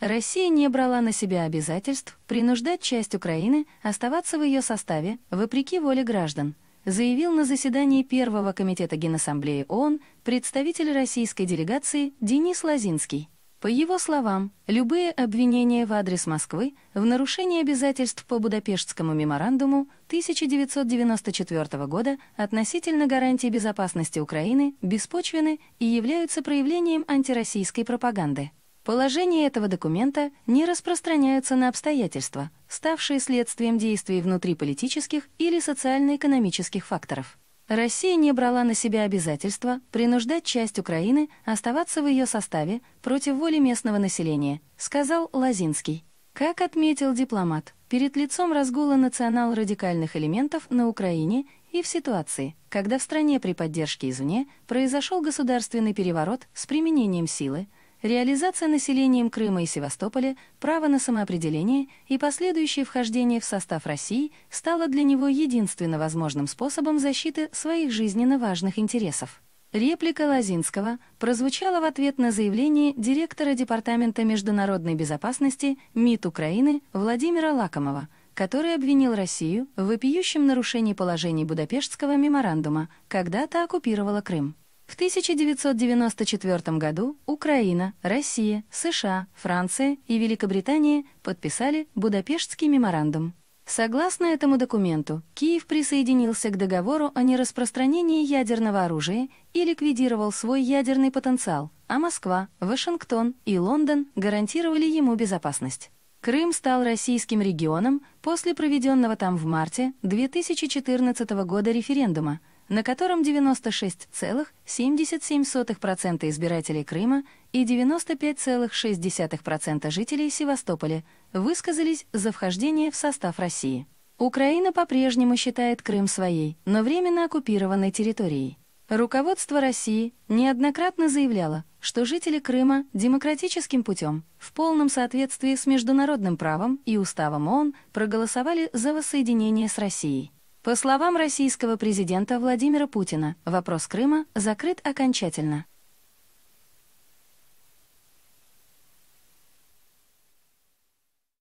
Россия не брала на себя обязательств принуждать часть Украины оставаться в ее составе, вопреки воле граждан, заявил на заседании Первого комитета Генассамблеи ООН представитель российской делегации Денис Лазинский. По его словам, любые обвинения в адрес Москвы в нарушении обязательств по Будапештскому меморандуму 1994 года относительно гарантии безопасности Украины беспочвены и являются проявлением антироссийской пропаганды. Положения этого документа не распространяются на обстоятельства, ставшие следствием действий внутриполитических или социально-экономических факторов. Россия не брала на себя обязательства принуждать часть Украины оставаться в ее составе против воли местного населения, сказал Лазинский. Как отметил дипломат, перед лицом разгула национал-радикальных элементов на Украине и в ситуации, когда в стране при поддержке извне произошел государственный переворот с применением силы, реализация населением Крыма и Севастополя права на самоопределение и последующее вхождение в состав России стало для него единственно возможным способом защиты своих жизненно важных интересов. Реплика Лазинского прозвучала в ответ на заявление директора Департамента международной безопасности МИД Украины Владимира Лакомова, который обвинил Россию в вопиющем нарушении положений Будапештского меморандума, когда то оккупировала Крым. В 1994 году Украина, Россия, США, Франция и Великобритания подписали Будапештский меморандум. Согласно этому документу, Киев присоединился к договору о нераспространении ядерного оружия и ликвидировал свой ядерный потенциал, а Москва, Вашингтон и Лондон гарантировали ему безопасность. Крым стал российским регионом после проведенного там в марте 2014 года референдума – на котором 96,77% избирателей Крыма и 95,6% жителей Севастополя высказались за вхождение в состав России. Украина по-прежнему считает Крым своей, но временно оккупированной территорией. Руководство России неоднократно заявляло, что жители Крыма демократическим путем, в полном соответствии с международным правом и уставом ООН, проголосовали за воссоединение с Россией. По словам российского президента Владимира Путина, вопрос Крыма закрыт окончательно.